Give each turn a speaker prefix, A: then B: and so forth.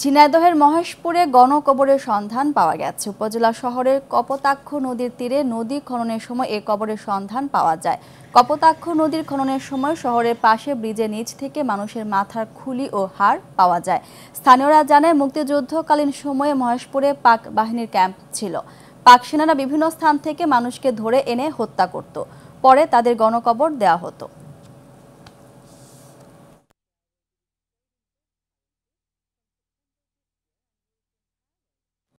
A: ঝিনাইদহের মহেশপুরে গণকবরের সন্ধান পাওয়া গেছে উপজেলা শহরের কপোতাক্ষ নদীর তীরে নদী খননের সময় এ কবরের সন্ধান পাওয়া যায় কপোতাক্ষ নদীর খননের সময় শহরের পাশে ব্রিজের নিচ থেকে মানুষের মাথার খুলি ও হাড় পাওয়া যায় স্থানীয়রা জানায় মুক্তিযুদ্ধকালীন সময়ে মহেশপুরে পাক বাহিনীর ক্যাম্প ছিল পাক সেনারা বিভিন্ন স্থান থেকে মানুষকে ধরে এনে হত্যা করত পরে তাদের গণকবর দেয়া হতো